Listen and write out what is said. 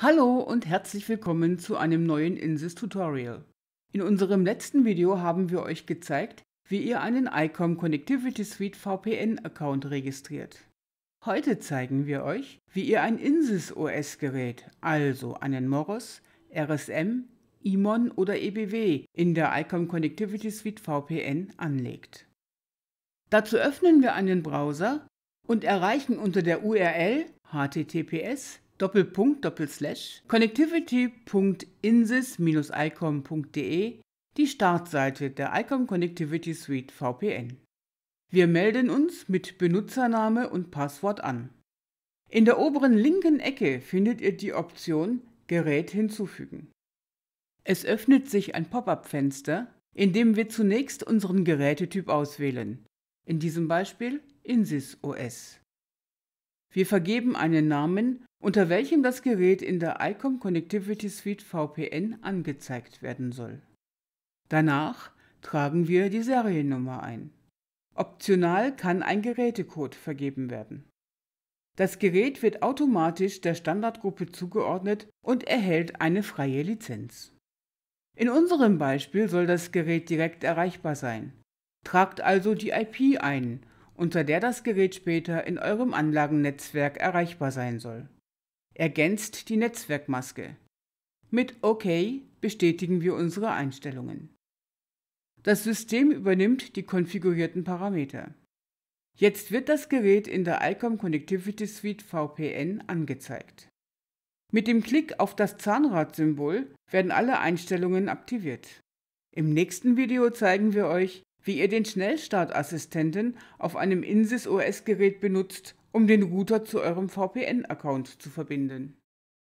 Hallo und herzlich willkommen zu einem neuen INSYS Tutorial. In unserem letzten Video haben wir euch gezeigt, wie ihr einen ICOM Connectivity Suite VPN Account registriert. Heute zeigen wir euch, wie ihr ein INSYS OS Gerät, also einen Moros, RSM, IMON oder EBW in der ICOM Connectivity Suite VPN anlegt. Dazu öffnen wir einen Browser und erreichen unter der URL https Doppelpunkt Doppelslash connectivity.insys-icom.de die Startseite der ICOM Connectivity Suite VPN. Wir melden uns mit Benutzername und Passwort an. In der oberen linken Ecke findet ihr die Option Gerät hinzufügen. Es öffnet sich ein Pop-up-Fenster, in dem wir zunächst unseren Gerätetyp auswählen, in diesem Beispiel Insys OS. Wir vergeben einen Namen unter welchem das Gerät in der ICOM Connectivity Suite VPN angezeigt werden soll. Danach tragen wir die Seriennummer ein. Optional kann ein Gerätecode vergeben werden. Das Gerät wird automatisch der Standardgruppe zugeordnet und erhält eine freie Lizenz. In unserem Beispiel soll das Gerät direkt erreichbar sein. Tragt also die IP ein, unter der das Gerät später in eurem Anlagennetzwerk erreichbar sein soll ergänzt die Netzwerkmaske. Mit OK bestätigen wir unsere Einstellungen. Das System übernimmt die konfigurierten Parameter. Jetzt wird das Gerät in der ICOM Connectivity Suite VPN angezeigt. Mit dem Klick auf das Zahnradsymbol werden alle Einstellungen aktiviert. Im nächsten Video zeigen wir euch, wie ihr den Schnellstartassistenten auf einem INSYS-OS-Gerät benutzt, um den Router zu eurem VPN-Account zu verbinden